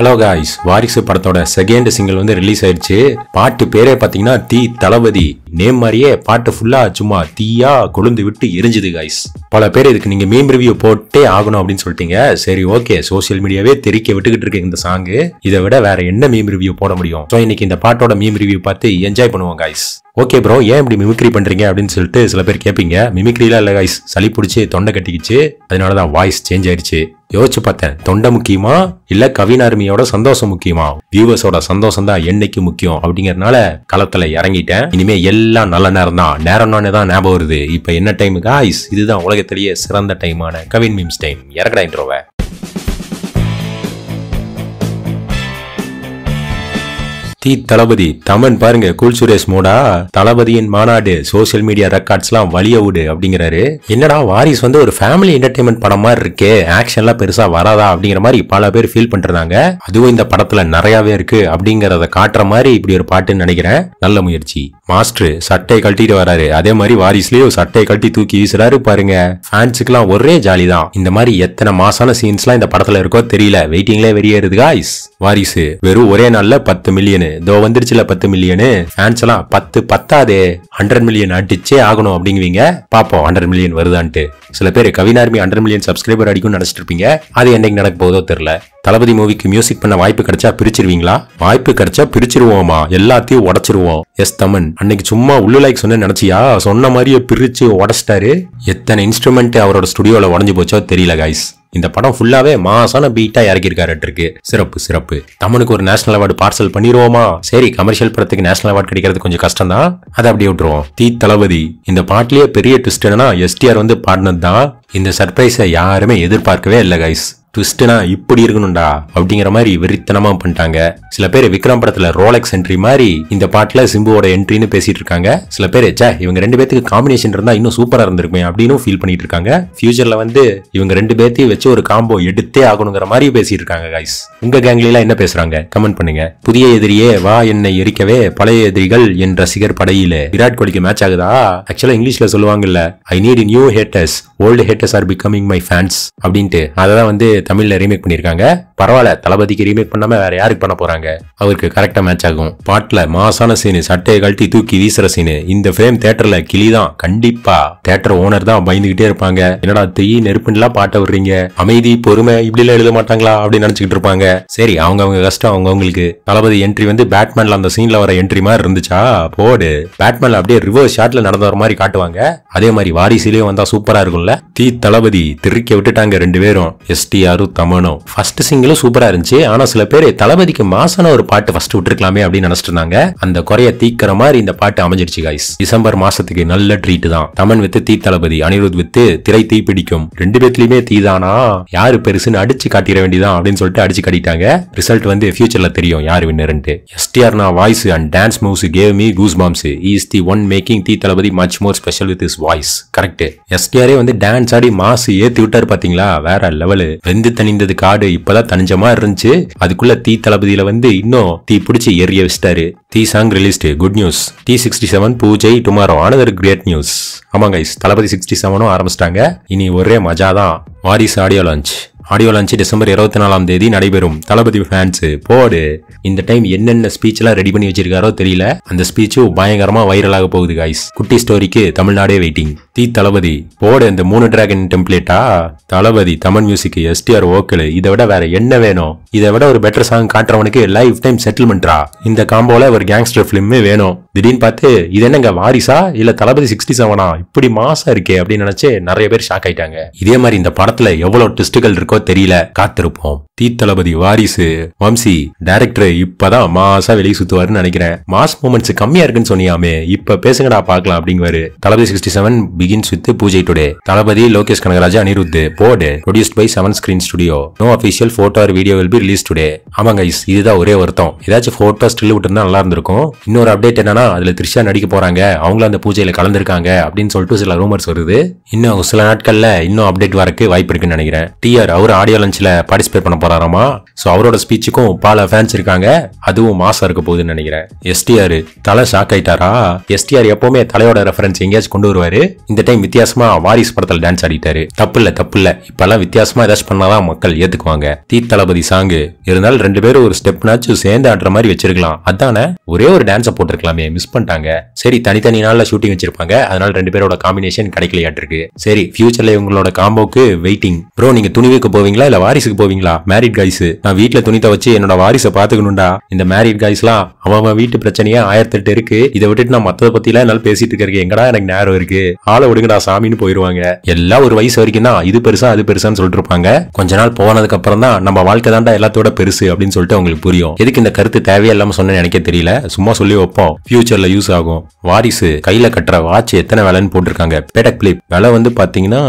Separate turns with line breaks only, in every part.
Hello guys வாரிசு படத்தோட second single வந்து ரிலீஸ் ஆயிடுச்சு பாட்டு பேரே பாத்தீங்கன்னா தீ தளபதி நேம் மாதிரியே பாட்டு ஃபுல்லா சும்மா தீயா கொழுந்து விட்டு எரிஞ்சுது காய்ஸ் பல பேர் இதுக்கு நீங்க மீம் ரிவ்யூ போட்டே ஆகணும் அப்படின்னு சொல்லிட்டீங்க சரி ஓகே சோசியல் மீடியாவே தெரிக்க விட்டுக்கிட்டு இருக்கு இந்த சாங்கு இதை விட வேற என்ன மீம் ரிவ்யூ போட முடியும் ஸோ இன்னைக்கு இந்த பாட்டோட மீம் ரிவ்யூ பார்த்து என்ஜாய் பண்ணுவோம் காய்ஸ் ஓகே ப்ரோ ஏன் இப்படி மிமிக்ரி பண்றீங்க அப்படின்னு சொல்லிட்டு சில பேர் கேட்பீங்க மிமிக்ரிலாம் இல்லை காய்ஸ் சளி பிடிச்சி தொண்டை கட்டிக்கிச்சு அதனாலதான் வாய்ஸ் சேஞ்ச் ஆயிடுச்சு யோசிச்சு பார்த்தேன் தொண்டை முக்கியமா இல்ல கவினார்மியோட சந்தோஷம் முக்கியமா வியூவர்ஸோட சந்தோஷம் தான் என்னைக்கு முக்கியம் அப்படிங்கறதுனால களத்துல இறங்கிட்டேன் இனிமே எல்லாம் நல்ல நேரம் தான் நேரம் தான் ஞாபகம் வருது இப்ப என்ன டைம் காய்ஸ் இதுதான் உலகத்திலேயே சிறந்த டைமான கவின் மீம்ஸ் டைம் இறக்கடா தி தளபதி தமன் பாருங்க கூல் சுரேஷ் மோடா தளபதியின் மாநாடு சோசியல் மீடியா ரெக்கார்ட்ஸ் எல்லாம் வழிய விடு அப்படிங்கிறாரு என்னடா வாரிஸ் வந்து ஒரு ஃபேமிலி என்டர்டைன்மெண்ட் படம் மாதிரி இருக்கு ஆக்ஷன்லாம் பெருசா வராதா அப்படிங்கிற மாதிரி பல பேர் ஃபீல் பண்றாங்க அதுவும் இந்த படத்துல நிறையவே இருக்கு அப்படிங்கறத காட்டுற மாதிரி இப்படி ஒரு பாட்டுன்னு நினைக்கிறேன் நல்ல முயற்சி மாஸ்டர் சட்டை கழட்டிட்டு வராரு அதே மாதிரி வாரிஸ்லயும் சட்டை கட்டி தூக்கி வீசுறாரு பாருங்க ஃபேன்ஸுக்குலாம் ஒரே ஜாலி தான் இந்த மாதிரி எத்தனை மாசான சீன்ஸ்லாம் இந்த படத்துல இருக்கோ தெரியல வெயிட்டிங்லே வெளியேறுது காய்ஸ் வாரிசு வெறும் ஒரே நாள்ல பத்து மில்லியனு இதோ வந்துருச்சுல பத்து மில்லியனு ஃபேன்ஸ் எல்லாம் பத்து பத்தாது ஹண்ட்ரட் மில்லியன் அடிச்சே ஆகணும் அப்படிங்குவீங்க பாப்போம் ஹண்ட்ரட் மில்லியன் வருதான்ட்டு சில பேர் கவினார்மி ஹண்ட்ரட் மில்லியன் சப்ஸ்கிரைபர் அடிக்கும் நினைச்சிட்டு இருப்பீங்க அது என்னைக்கு நடக்க போதோ தெரியல தளபதி மூவிக்கு மியூசிக் பண்ண வாய்ப்பு கிடைச்சா பிரிச்சிருவீங்களா வாய்ப்பு கிடைச்சா பிரிச்சிருவோமா எல்லாத்தையும் உடச்சிருவோம் எஸ் தமன் அன்னைக்கு சும்மா உள்ள லைக் சொன்ன நினைச்சியா சொன்ன மாதிரியே பிரிச்சு உடச்சிட்டாரு எத்தனை இன்ஸ்ட்ருமெண்ட் அவரோட ஸ்டுடியோல உடஞ்சு போச்சோ தெரியல கைஸ் இந்த படம் ஃபுல்லாவே மாசான பீட்டா இறக்கியிருக்காருட்டு இருக்கு சிறப்பு சிறப்பு தமனுக்கு ஒரு நேஷனல் அவார்டு பார்சல் பண்ணிடுவோமா சரி கமர்ஷியல் படத்துக்கு நேஷனல் அவார்டு கிடைக்கிறது கொஞ்சம் கஷ்டம் தான் அதை அப்படியே விட்டுருவோம் தீ தளபதி இந்த பாட்டிலேயே பெரிய ட்விஸ்ட் என்னன்னா எஸ்டிஆர் வந்து பாடினது தான் இந்த சர்ப்ரைஸை யாருமே எதிர்பார்க்கவே இல்லை கைஸ் ட்விஸ்ட்னா இப்படி இருக்கணும்டா அப்படிங்கிற மாதிரி வெறித்தனமா பண்ணிட்டாங்க சில பேர் விக்ரம் படத்துல ரோலக்ஸ் என்ட்ரி மாதிரி இந்த பாட்டுல சிம்புவோட என்ட்ரின்னு பேசிட்டு இருக்காங்க சில பேர் சே இவங்க ரெண்டு பேத்துக்கு காம்பினேஷன் இருந்தா இன்னும் சூப்பரா இருந்திருக்குமே அப்படின்னு ஃபீல் பண்ணிட்டு இருக்காங்க ஃபியூச்சர்ல வந்து இவங்க ரெண்டு பேர்த்தையும் வச்சு ஒரு காம்போ எடுத்தே ஆகணுங்கிற மாதிரி பேசிட்டு இருக்காங்க கைஸ் உங்க கேங்லாம் என்ன பேசுறாங்க கமெண்ட் பண்ணுங்க புதிய எதிரியே வா என்னை எரிக்கவே பழைய எதிரிகள் என் ரசிகர் படையில விராட் கோலிக்கு மேட்ச் ஆகுதா ஆக்சுவலா இங்கிலீஷ்ல சொல்லுவாங்கல்ல I need new haters old haters are becoming my fans அப்படின்ட்டு அதான் வந்து தமிழ்ல ரீமேக் பண்ணிருக்காங்க பரவாயில்ல தளபதிக்கு ரீமேக் பண்ணாம வேற யாருக்கு பண்ண போறாங்க அவருக்கு கரெக்டா மேட்ச் ஆகும் பாட்டுல மாசான சீனு சட்டையை கழட்டி தூக்கி வீசுற சீனு இந்த பிரேம் தேட்டர்ல கிளிதான் கண்டிப்பா தேட்டர் ஓனர் தான் பயந்துகிட்டே இருப்பாங்க என்னடா தீ நெருப்புலாம் பாட்ட விடுறீங்க அமைதி பொறுமை இப்படி எல்லாம் எழுத மாட்டாங்களா அப்படின்னு நினைச்சுக்கிட்டு இருப்பாங்க சரி அவங்க அவங்க கஷ்டம் அவங்க அவங்களுக்கு தளபதி என்ட்ரி வந்து பேட்மேன்ல அந்த சீன்ல வர என்ட்ரி மாதிரி இருந்துச்சா போடு பேட்மேன்ல அப்படியே ரிவர்ஸ் ஷாட்ல நடந்த வர மாதிரி காட்டுவாங்க அதே மாதிரி வாரிசிலேயே வந்தா சூப்பரா இருக்கும்ல தீ தளபதி திருக்க விட்டுட்டாங்க ரெண்டு பேரும் எஸ்டியா தமனோ ஃபர்ஸ்ட் சிங்கிளும் சூப்பரா இருந்துச்சு ஆனா சில பேர் தளபதிக்கு மாசான ஒரு பாட்டு ஃபர்ஸ்ட் விட்டுருக்கலாமே அப்படின்னு நினைச்சிட்டு இருந்தாங்க அந்த குறைய தீக்கிற மாதிரி இந்த பாட்டு அமைஞ்சிருச்சு கைஸ் டிசம்பர் மாசத்துக்கு நல்ல ட்ரீட் தான் தமன் வித்து தீ தளபதி அனிருத் வித்து திரை தீ பிடிக்கும் ரெண்டு பேர்த்துலயுமே தீ தானா யாரு பெருசுன்னு அடிச்சு காட்டிட வேண்டியதான் அப்படின்னு சொல்லிட்டு அடிச்சு காட்டிட்டாங்க ரிசல்ட் வந்து ஃபியூச்சர்ல தெரியும் யாரு வின்னர்ன்ட்டு எஸ்டிஆர்னா voice and dance moves gave me goosebumps is the one making the Thalapathy much more special with his voice correct எஸ்டிஆரே வந்து டான்ஸ் ஆடி மாசு ஏத்தி விட்டாரு பாத்தீங்களா வேற லெவலு ரெண்டு தணிந்து தணிந்தது காடு இப்பதான் தனிஞ்ச மாதிரி இருந்துச்சு அதுக்குள்ள தீ தளபதியில வந்து இன்னும் தீ பிடிச்சி எரிய வச்சிட்டாரு Thee song released good news T sixty seven pooja tomorrow another great news ஆமாங்க தளபதி சிக்ஸ்டி செவனும் ஆரம்பிச்சிட்டாங்க இனி ஒரே மஜா தான் Varis audio launch audio launch December இருபத்தி நாலாம் தேதி நடைபெறும் தளபதி ஃபேன்ஸ் போடு இந்த டைம் என்னென்ன ஸ்பீச் எல்லாம் ரெடி பண்ணி வச்சிருக்காரோ தெரியல அந்த ஸ்பீச்சும் பயங்கரமா வைரலாக போகுது காய்ஸ் குட்டி ஸ்டோரிக்கு தமிழ்நாடே வெயிட்டிங் தீ தளபதி போட இந்த மூணு டிராகன் டெம்ப்ளேட்டா Thalapathy Thaman music STR vocal இதை விட வேற என்ன வேணும் இதை விட ஒரு பெட்டர் சாங் காட்டுறவனுக்கு லைஃப் டைம் செட்டில்மெண்ட்ரா இந்த காம்போல ஒரு கேங்ஸ்டர் பிலிமே வேணும் திடீர்னு பார்த்து இது என்னங்க வாரிசா இல்ல தளபதி சிக்ஸ்டி செவனா இப்படி மாசா இருக்கே அப்படின்னு நினைச்சு நிறைய பேர் ஷாக் ஆயிட்டாங்க இதே மாதிரி இந்த படத்துல எவ்வளவு டிஸ்டுகள் இருக்கோ தெரியல காத்திருப்போம் தீ தளபதி வாரிசு வம்சி டைரக்டர் இப்பதான் மாசா வெளியே சுத்துவாருன்னு நினைக்கிறேன் மாஸ் மூமெண்ட்ஸ் கம்மியா இருக்குன்னு சொன்னியாமே இப்ப பேசுங்கடா பாக்கலாம் அப்படிங்குவாரு Thalapathy sixty seven begins with pooja today Thalapathy Lokesh Kanagaraj Anirudh board produced by seven screen studio no official photo video will be release today ஆமாங்க இஸ் இதுதான் ஒரே வருத்தம் ஏதாச்சும் போட்டோ ஸ்டில் விட்டுருந்தா நல்லா இருந்திருக்கும் இன்னொரு அப்டேட் என்னன்னா அதுல த்ரிஷா நடிக்க போறாங்க அவங்களும் அந்த பூஜையில கலந்துருக்காங்க அப்படின்னு சொல்லிட்டு சில ரூமர்ஸ் வருது இன்னும் சில நாட்கள்ல இன்னும் அப்டேட் வரக்கு வாய்ப்பு இருக்குன்னு நினைக்கிறேன் டிஆர் அவர் ஆடியோ லஞ்சில் பார்ட்டிசிபேட் பண்ண போறாராமா ஸோ அவரோட ஸ்பீச்சுக்கும் பல ஃபேன்ஸ் இருக்காங்க அதுவும் மாசா இருக்க போகுதுன்னு நினைக்கிறேன் எஸ்டிஆர் தலை ஷாக் ஆயிட்டாரா எஸ்டிஆர் எப்பவுமே தலையோட ரெஃபரன்ஸ் எங்கேயாச்சும் கொண்டு வருவாரு இந்த டைம் வித்தியாசமாக வாரிஸ் படத்தில் டான்ஸ் ஆடிட்டாரு தப்பு இல்ல தப்பு இல்லை எல்லாம் வித்தியாசமாக ஏதாச்சும் பண்ணாதான் மக்கள் ஏற்றுக்குவாங்க தீ தளபதி சாங்கு இருந்தாலும் ரெண்டு பேரும் ஒரு ஸ்டெப்னாச்சும் சேர்ந்து ஆடுற மாதிரி வச்சிருக்கலாம் அதானே ஒரே ஒரு டான்ஸை போட்டிருக்கலாமே மிஸ் பண்ணிட்டாங்க சரி தனித்தனி நாளில் ஷூட்டிங் வச்சிருப்பாங்க அதனால ரெண்டு பேரோட காம்பினேஷன் கிடைக்கலையாட்டிருக்கு சரி ஃபியூச்சரில் இவங்களோட காம்போக்கு வெயிட்டிங் ப்ரோ நீங்க துணிவுக்கு போவீங்களா இல்ல வாரிசுக்கு போவீங்களா மேரிட் கைஸ் நான் வீட்டுல துணி துவச்சு என்னோட வாரிசை பாத்துக்கணும்டா இந்த மேரிட் எல்லாம் அவன் வீட்டு ஆயிரத்தி ஆயிரத்தெட்டு இருக்கு இதை விட்டுட்டு நான் மத்தத பத்தி எல்லாம் என்னால பேசிட்டு இருக்கேன் எங்கடா எனக்கு நேரம் இருக்கு ஆள காதை ஒடுங்கடா சாமின்னு போயிருவாங்க எல்லாம் ஒரு வயசு வரைக்கும் தான் இது பெருசா அது பெருசான்னு சொல்லிட்டு இருப்பாங்க கொஞ்ச நாள் போனதுக்கு அப்புறம் தான் நம்ம வாழ்க்கை தாண்டா எல்லாத்தோட பெருசு அப்படின்னு சொல்லிட்டு அவங்களுக்கு புரியும் எதுக்கு இந்த கருத்து தேவையில்லாம சொன்ன நினைக்க தெரியல சும்மா சொல்லி வைப்போம் ஃபியூச்சர்ல யூஸ் ஆகும் வாரிசு கையில கட்டுற வாட்ச் எத்தனை விலைன்னு போட்டிருக்காங்க பேடக் பிளிப் விலை வந்து பாத்தீங்கன்னா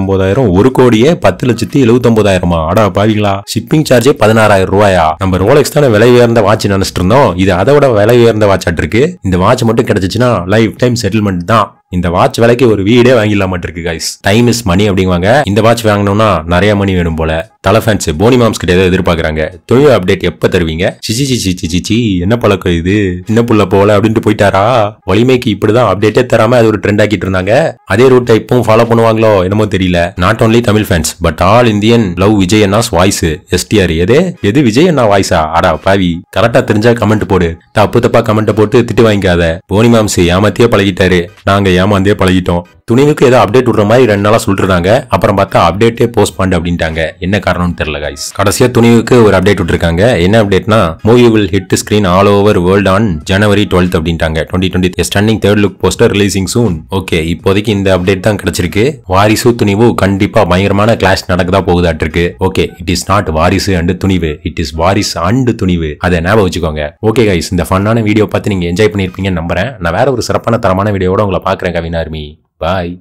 ஒன்பதாயிரம் ஒரு கோடியே பத்து லட்சத்தி ஒன்பதாயிரமா ஆடா பாவீங்களா ஷிப்பிங் சார்ஜே பதினாறாயிரம் ரூபாயா நம்ம ரோலெக்ஸ் தானே விலை உயர்ந்த வாட்ச் நினைச்சிட்டு இருந்தோம் இது அதை விட விலை உயர்ந்த வாட்ச் இருக்கு இந்த வாட்ச் மட்டும் கிடைச்சிச்சுன்னா லைஃப் டைம் செட்டில்மெண்ட் தான் இந்த வாட்ச் விலைக்கு ஒரு வீடே வாங்கிடலாம் மாட்டிருக்கு கைஸ் டைம் இஸ் மணி அப்படிங்குவாங்க இந்த வாட்ச் வாங்கணும்னா நிறைய மணி வேணும் போல தலை ஃபேன்ஸ் போனி மாம்ஸ் கிட்ட ஏதோ எதிர்பார்க்குறாங்க தொழில் அப்டேட் எப்போ தருவீங்க சிச்சி சிச்சி சிச்சி என்ன பழக்கம் இது சின்ன புள்ள போல அப்படின்ட்டு போயிட்டாரா வலிமைக்கு இப்படிதான் அப்டேட்டே தராம அது ஒரு ட்ரெண்ட் ஆக்கிட்டு இருந்தாங்க அதே ரூட்டை இப்பவும் ஃபாலோ பண்ணுவாங்களோ என்னமோ தெரியல not only Tamil fans but all Indian love Vijay அண்ணாஸ் வாய்ஸ் எஸ்டிஆர் எது எது விஜய் அண்ணா வாய்ஸா அடா பாவி கரெக்டா தெரிஞ்சா கமெண்ட் போடு தப்பு தப்பா கமெண்ட் போட்டு திட்டு வாங்கிக்காத போனி மாம்ஸ் ஏமாத்தியே பழகிட்டாரு நாங்க ஏமாந்தே பழகிட்டோம் துணிவுக்கு ஏதோ அப்டேட் விடுற மாதிரி ரெண்டு நாளாக சொல்லிருந்தாங்க அப்புறம் பார்த்தா அப்டேட்டே போஸ்ட் பண்ணு அப்படின்ட்டாங்க என்ன காரணம்னு தெரியல கைஸ் கடைசியாக துணிவுக்கு ஒரு அப்டேட் விட்டுருக்காங்க என்ன அப்டேட்னா movie will hit screen all over world on January twelfth அப்படின்ட்டாங்க twenty twenty standing third look poster releasing soon okay இப்போதைக்கு இந்த அப்டேட் தான் கிடைச்சிருக்கு வாரிசு துணிவு கண்டிப்பா பயங்கரமான கிளாஷ் நடக்கதா போகுதாட்டு இருக்கு okay it is not Varisu and Thunivu it is Varis and Thunivu அதை ஞாபகம் வச்சுக்கோங்க ஓகே கைஸ் இந்த ஃபன்னான வீடியோ பார்த்து நீங்க என்ஜாய் பண்ணிருப்பீங்கன்னு நம்புறேன் நான் வேற ஒரு சிறப்பான தரமான வீடியோட உங்களை பாக்குறேன் கவினார்மி Bye.